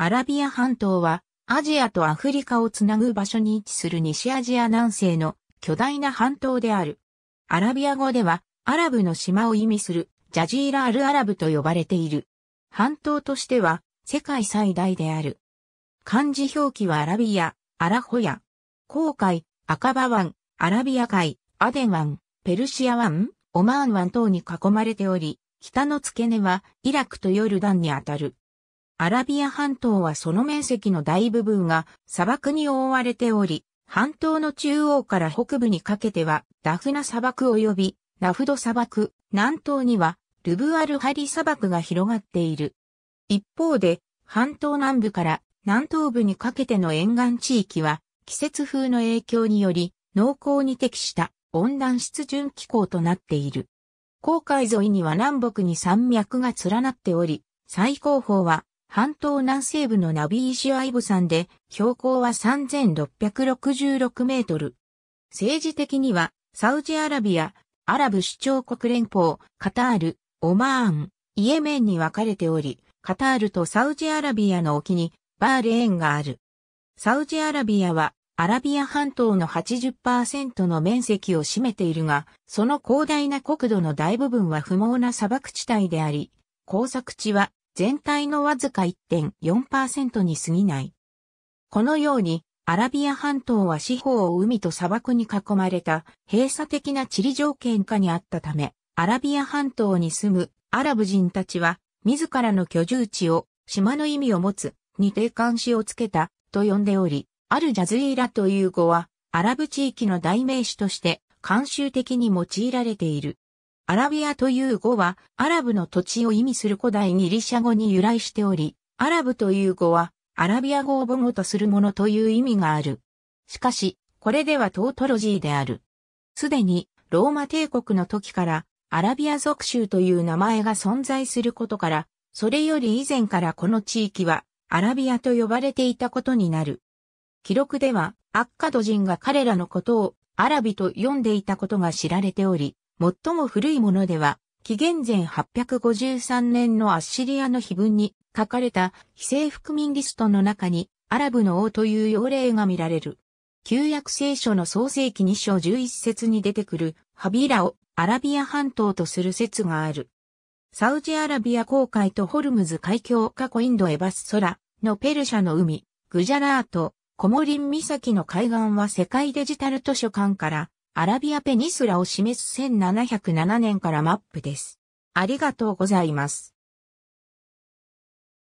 アラビア半島はアジアとアフリカをつなぐ場所に位置する西アジア南西の巨大な半島である。アラビア語ではアラブの島を意味するジャジーラ・アル・アラブと呼ばれている。半島としては世界最大である。漢字表記はアラビア、アラホヤ、航海、赤羽湾、アラビア海、アデン湾、ペルシア湾、オマーン湾等に囲まれており、北の付け根はイラクとヨルダンにあたる。アラビア半島はその面積の大部分が砂漠に覆われており、半島の中央から北部にかけてはダフナ砂漠及びナフド砂漠、南東にはルブアルハリ砂漠が広がっている。一方で、半島南部から南東部にかけての沿岸地域は季節風の影響により濃厚に適した温暖湿潤気候となっている。航海沿いには南北に山脈が連なっており、最高峰は半島南西部のナビーシュアイブ山で標高は3666メートル。政治的にはサウジアラビア、アラブ首長国連邦、カタール、オマーン、イエメンに分かれており、カタールとサウジアラビアの沖にバーレーンがある。サウジアラビアはアラビア半島の80%の面積を占めているが、その広大な国土の大部分は不毛な砂漠地帯であり、工作地は全体のわずか1.4%に過ぎない。このように、アラビア半島は四方を海と砂漠に囲まれた閉鎖的な地理条件下にあったため、アラビア半島に住むアラブ人たちは、自らの居住地を島の意味を持つに定冠詞をつけたと呼んでおり、アルジャズイーラという語は、アラブ地域の代名詞として慣習的に用いられている。アラビアという語は、アラブの土地を意味する古代ギリシャ語に由来しており、アラブという語は、アラビア語を母語とするものという意味がある。しかし、これではトートロジーである。すでに、ローマ帝国の時から、アラビア属州という名前が存在することから、それより以前からこの地域は、アラビアと呼ばれていたことになる。記録では、アッカド人が彼らのことを、アラビと呼んでいたことが知られており、最も古いものでは、紀元前853年のアッシリアの碑文に書かれた非政府民リストの中にアラブの王という要例が見られる。旧約聖書の創世記2章11節に出てくるハビラをアラビア半島とする説がある。サウジアラビア航海とホルムズ海峡過去インドエバス空のペルシャの海、グジャラート、コモリン岬の海岸は世界デジタル図書館からアラビアペニスラを示す1707年からマップです。ありがとうございます。